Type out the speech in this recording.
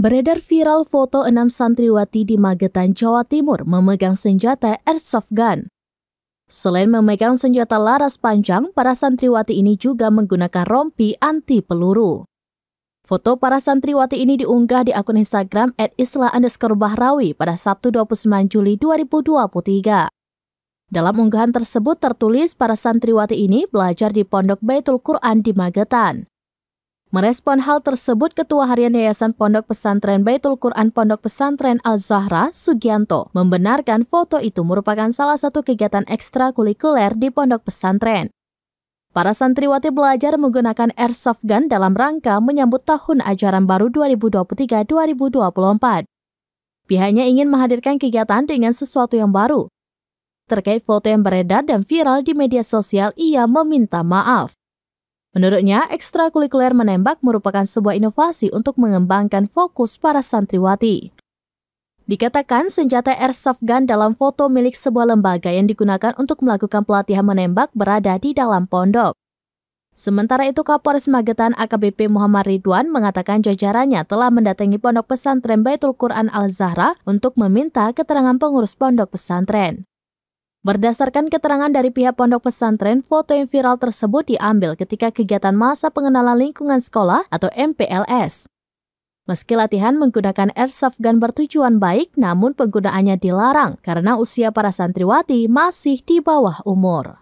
Beredar viral foto enam santriwati di Magetan, Jawa Timur memegang senjata airsoft gun. Selain memegang senjata laras panjang, para santriwati ini juga menggunakan rompi anti peluru. Foto para santriwati ini diunggah di akun Instagram at isla underscore bahrawi pada Sabtu 29 Juli 2023. Dalam unggahan tersebut tertulis para santriwati ini belajar di Pondok Baitul Quran di Magetan. Merespon hal tersebut, Ketua Harian Yayasan Pondok Pesantren Baitul Quran Pondok Pesantren Al-Zahra, Sugianto, membenarkan foto itu merupakan salah satu kegiatan ekstrakurikuler di pondok pesantren. Para santriwati belajar menggunakan airsoft gun dalam rangka menyambut tahun ajaran baru 2023-2024. Pihaknya ingin menghadirkan kegiatan dengan sesuatu yang baru. Terkait foto yang beredar dan viral di media sosial, ia meminta maaf. Menurutnya, ekstrakurikuler menembak merupakan sebuah inovasi untuk mengembangkan fokus para santriwati. Dikatakan senjata airsoft gun dalam foto milik sebuah lembaga yang digunakan untuk melakukan pelatihan menembak berada di dalam pondok. Sementara itu Kapolres Magetan AKBP Muhammad Ridwan mengatakan jajarannya telah mendatangi pondok pesantren Baitul Quran Al-Zahra untuk meminta keterangan pengurus pondok pesantren. Berdasarkan keterangan dari pihak pondok pesantren, foto yang viral tersebut diambil ketika kegiatan masa pengenalan lingkungan sekolah atau MPLS. Meski latihan menggunakan airsoft gun bertujuan baik, namun penggunaannya dilarang karena usia para santriwati masih di bawah umur.